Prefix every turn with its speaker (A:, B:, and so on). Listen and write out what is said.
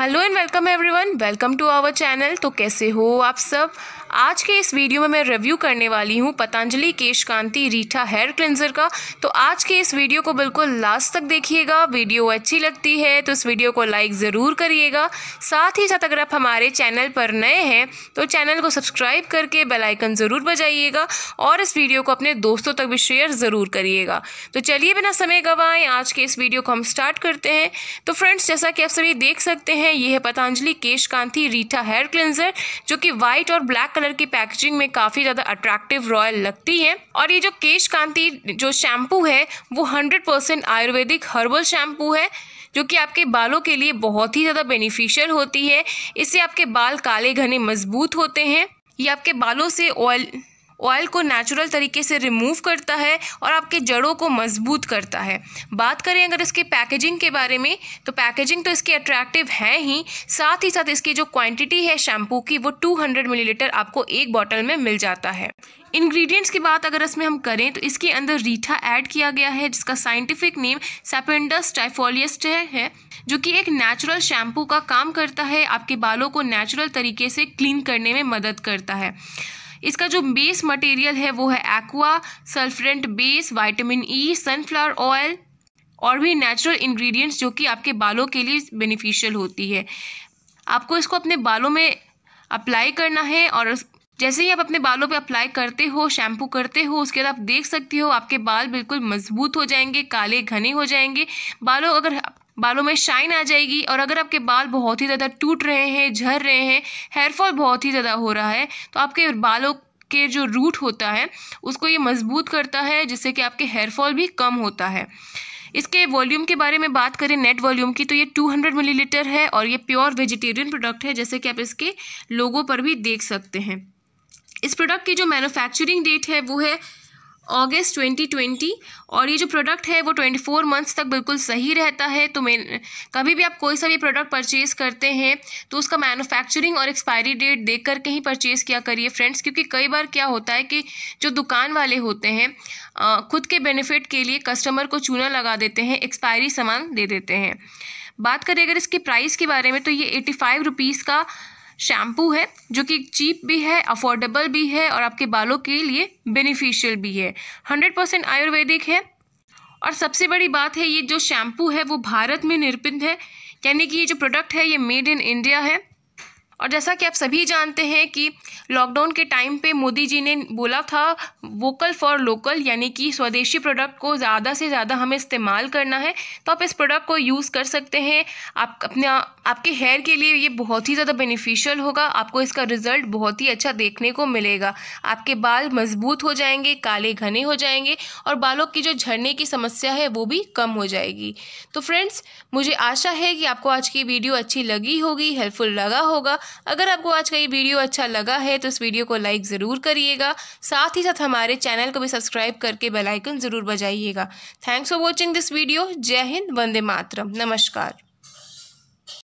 A: hello and welcome everyone welcome to our channel तो कैसे हो आप सब आज के इस वीडियो में मैं रिव्यू करने वाली हूँ पतंजलि केश कांति रीठा हेयर क्लिनजर का तो आज के इस वीडियो को बिल्कुल लास्ट तक देखिएगा वीडियो अच्छी लगती है तो इस वीडियो को लाइक ज़रूर करिएगा साथ ही साथ अगर आप हमारे चैनल पर नए हैं तो चैनल को सब्सक्राइब करके बेलाइकन ज़रूर बजाइएगा और इस वीडियो को अपने दोस्तों तक भी शेयर ज़रूर करिएगा तो चलिए बिना समय गंवाएं आज के इस वीडियो को हम स्टार्ट करते हैं तो फ्रेंड्स जैसा कि आप सभी देख सकते हैं ये है पतंजलि केश कांति रीठा हेयर क्लिनजर जो कि वाइट और ब्लैक कलर की पैकेजिंग में काफ़ी ज़्यादा अट्रैक्टिव रॉयल लगती है और ये जो केश कांति जो शैम्पू है वो hundred percent ayurvedic herbal shampoo है जो कि आपके बालों के लिए बहुत ही ज़्यादा बेनिफिशियल होती है इससे आपके बाल काले घने मजबूत होते हैं ये आपके बालों से ऑयल ऑयल को नेचुरल तरीके से रिमूव करता है और आपके जड़ों को मजबूत करता है बात करें अगर इसके पैकेजिंग के बारे में तो पैकेजिंग तो इसकी अट्रैक्टिव है ही साथ ही साथ इसकी जो क्वांटिटी है शैम्पू की वो 200 मिलीलीटर आपको एक बॉटल में मिल जाता है इंग्रेडिएंट्स की बात अगर इसमें हम करें तो इसके अंदर रीठा ऐड किया गया है जिसका साइंटिफिक नेम सेपेंडस टाइफोलियस्ट है जो कि एक नेचुरल शैम्पू का काम करता है आपके बालों को नेचुरल तरीके से क्लीन करने में मदद करता है इसका जो बेस मटेरियल है वो है aqua surfactant base vitamin E sunflower oil और भी नेचुरल इंग्रेडिएंट्स जो कि आपके बालों के लिए बेनिफिशियल होती है आपको इसको अपने बालों में अप्लाई करना है और जैसे ही आप अपने बालों पे अप्लाई करते हो शैम्पू करते हो उसके बाद आप देख सकते हो आपके बाल बिल्कुल मजबूत हो जाएंगे काले घने हो जाएंगे बालों अगर बालों में शाइन आ जाएगी और अगर आपके बाल बहुत ही ज़्यादा टूट रहे हैं झर रहे हैं हेयरफॉल बहुत ही ज़्यादा हो रहा है तो आपके बालों के जो रूट होता है उसको ये मजबूत करता है जिससे कि आपके हेयरफॉल भी कम होता है इसके वॉल्यूम के बारे में बात करें नेट वॉल्यूम की तो ये 200 मिलीलीटर है और ये प्योर वेजिटेरियन प्रोडक्ट है जैसे कि आप इसके लोगों पर भी देख सकते हैं इस प्रोडक्ट की जो मैन्युफैक्चरिंग डेट है वो है अगस्त 2020 और ये जो प्रोडक्ट है वो 24 मंथ्स तक बिल्कुल सही रहता है तो मैं कभी भी आप कोई सा भी प्रोडक्ट परचेज़ करते हैं तो उसका मैन्युफैक्चरिंग और एक्सपायरी डेट देख कर ही परचेज़ किया करिए फ्रेंड्स क्योंकि कई बार क्या होता है कि जो दुकान वाले होते हैं खुद के बेनिफिट के लिए कस्टमर को चूना लगा देते हैं एक्सपायरी सामान दे देते हैं बात करें अगर इसके प्राइस के बारे में तो ये एटी फाइव रुपीज़ का शैम्पू है जो कि चीप भी है अफोर्डेबल भी है और आपके बालों के लिए बेनिफिशियल भी है हंड्रेड परसेंट आयुर्वेदिक है और सबसे बड़ी बात है ये जो शैम्पू है वो भारत में निर्मित है यानी कि ये जो प्रोडक्ट है ये मेड इन इंडिया है और जैसा कि आप सभी जानते हैं कि लॉकडाउन के टाइम पे मोदी जी ने बोला था वोकल फॉर लोकल यानी कि स्वदेशी प्रोडक्ट को ज़्यादा से ज़्यादा हमें इस्तेमाल करना है तो आप इस प्रोडक्ट को यूज़ कर सकते हैं आप अपने आपके हेयर के लिए ये बहुत ही ज़्यादा बेनिफिशियल होगा आपको इसका रिजल्ट बहुत ही अच्छा देखने को मिलेगा आपके बाल मजबूत हो जाएंगे काले घने हो जाएंगे और बालों की जो झड़ने की समस्या है वो भी कम हो जाएगी तो फ्रेंड्स मुझे आशा है कि आपको आज की वीडियो अच्छी लगी होगी हेल्पफुल लगा होगा अगर आपको आज का ये वीडियो अच्छा लगा है तो इस वीडियो को लाइक ज़रूर करिएगा साथ ही साथ हमारे चैनल को भी सब्सक्राइब करके बेलाइकन ज़रूर बजाइएगा thanks for watching this video जय हिंद वंदे मातरम नमस्कार